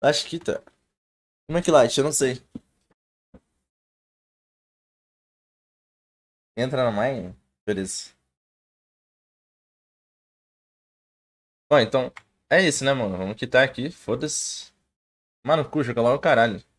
Acho que tá. Como é que light? Eu não sei. Entra na mine? Beleza. Bom, então. É isso, né, mano? Vamos quitar aqui. Foda-se. Mano, cu, joga lá o caralho.